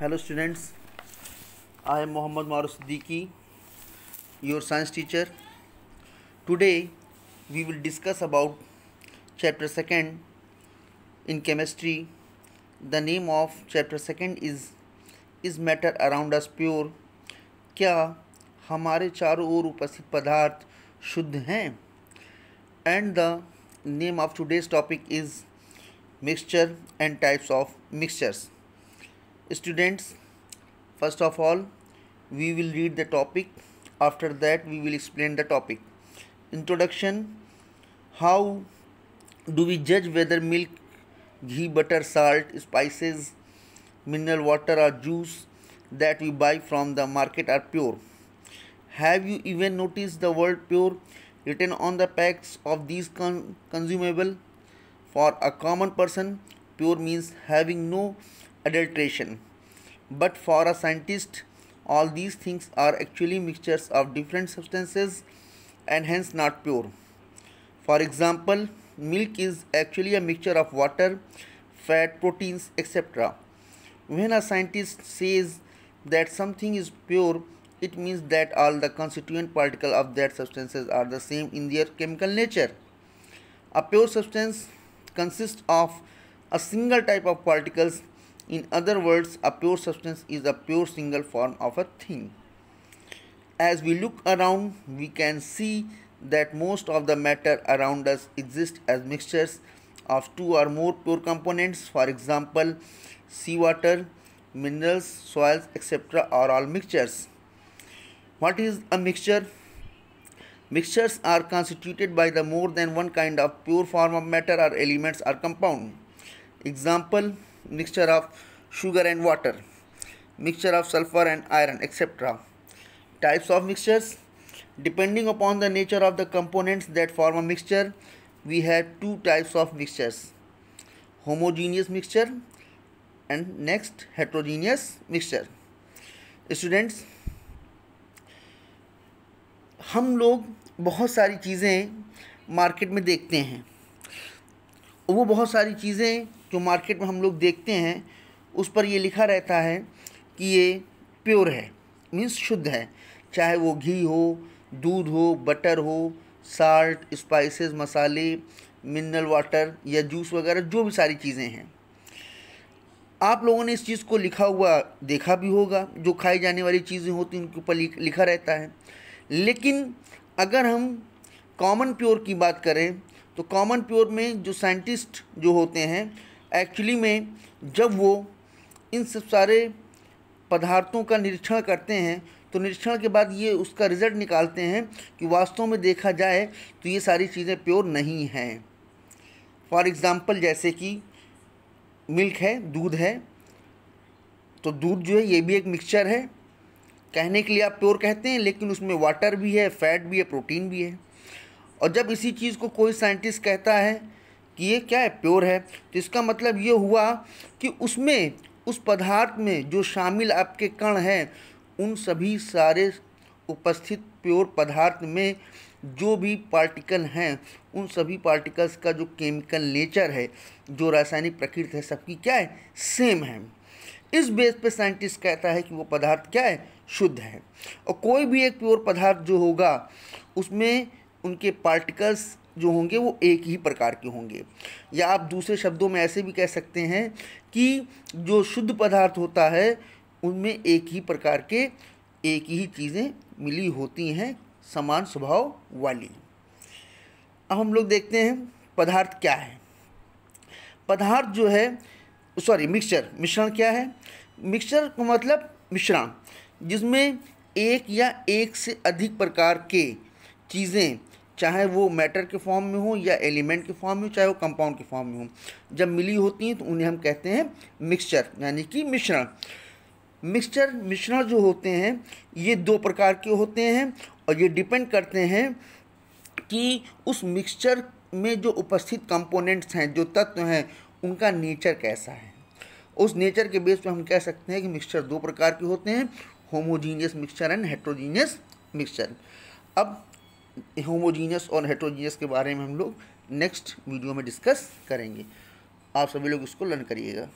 Hello students I am Mohammad Maru Siddiqui your science teacher today we will discuss about chapter second in chemistry the name of chapter second is is matter around us pure क्या हमारे चारों ओर उपस्थित पदार्थ शुद्ध हैं and the name of today's topic is mixture and types of mixtures students first of all we will read the topic after that we will explain the topic introduction how do we judge whether milk ghee butter salt spices mineral water or juice that we buy from the market are pure have you even noticed the word pure written on the packs of these con consumable for a common person pure means having no adulteration. But for a scientist, all these things are actually mixtures of different substances and hence not pure. For example, milk is actually a mixture of water, fat, proteins, etc. When a scientist says that something is pure, it means that all the constituent particles of that substances are the same in their chemical nature. A pure substance consists of a single type of particles in other words, a pure substance is a pure single form of a thing. As we look around, we can see that most of the matter around us exists as mixtures of two or more pure components. For example, seawater, minerals, soils, etc. are all mixtures. What is a mixture? Mixtures are constituted by the more than one kind of pure form of matter or elements or compound. Example, mixture of sugar and water, mixture of sulfur and iron, etc. Types of mixtures Depending upon the nature of the components that form a mixture, we have two types of mixtures homogeneous mixture and next heterogeneous mixture. students हम लोग बहुत सारी चीज़ें market में देखते हैं वो बहुत सारी चीज़ें जो मार्केट में हम लोग देखते हैं उस पर ये लिखा रहता है कि ये प्योर है मीन्स शुद्ध है चाहे वो घी हो दूध हो बटर हो साल्ट स्पाइसेस मसाले मिनरल वाटर या जूस वगैरह जो भी सारी चीज़ें हैं आप लोगों ने इस चीज़ को लिखा हुआ देखा भी होगा जो खाई जाने वाली चीज़ें होती हैं उनके ऊपर लिखा रहता है लेकिन अगर हम कॉमन प्योर की बात करें तो कॉमन प्योर में जो साइंटिस्ट जो होते हैं एक्चुअली में जब वो इन सब सारे पदार्थों का निरीक्षण करते हैं तो निरीक्षण के बाद ये उसका रिज़ल्ट निकालते हैं कि वास्तव में देखा जाए तो ये सारी चीज़ें प्योर नहीं हैं फॉर एग्ज़ाम्पल जैसे कि मिल्क है दूध है तो दूध जो है ये भी एक मिक्सचर है कहने के लिए आप प्योर कहते हैं लेकिन उसमें वाटर भी है फैट भी है प्रोटीन भी है और जब इसी चीज़ को कोई साइंटिस्ट कहता है कि ये क्या है प्योर है तो इसका मतलब ये हुआ कि उसमें उस पदार्थ में जो शामिल आपके कण हैं उन सभी सारे उपस्थित प्योर पदार्थ में जो भी पार्टिकल हैं उन सभी पार्टिकल्स का जो केमिकल नेचर है जो रासायनिक प्रकृति है सबकी क्या है सेम है इस बेस पे साइंटिस्ट कहता है कि वो पदार्थ क्या है शुद्ध है और कोई भी एक प्योर पदार्थ जो होगा उसमें उनके पार्टिकल्स जो होंगे वो एक ही प्रकार के होंगे या आप दूसरे शब्दों में ऐसे भी कह सकते हैं कि जो शुद्ध पदार्थ होता है उनमें एक ही प्रकार के एक ही चीज़ें मिली होती हैं समान स्वभाव वाली अब हम लोग देखते हैं पदार्थ क्या है पदार्थ जो है सॉरी मिक्सचर मिश्रण क्या है मिक्सचर का मतलब मिश्रण जिसमें एक या एक से अधिक प्रकार के चीज़ें चाहे वो मैटर के फॉर्म में हो या एलिमेंट के फॉर्म में हो चाहे वो कंपाउंड के फॉर्म में हो जब मिली होती हैं तो उन्हें हम कहते हैं मिक्सचर यानी कि मिश्रण मिक्सचर मिश्रण जो होते हैं ये दो प्रकार के होते हैं और ये डिपेंड करते हैं कि उस मिक्सचर में जो उपस्थित कंपोनेंट्स हैं जो तत्व हैं उनका नेचर कैसा है उस नेचर के बेस पर हम कह सकते हैं कि मिक्सचर दो प्रकार के होते हैं homogeneous mixture and heterogeneous mixture अब होमोजीनियस और हेट्रोजीनियस के बारे में हम लोग नेक्स्ट वीडियो में डिस्कस करेंगे आप सभी लोग इसको लर्न करिएगा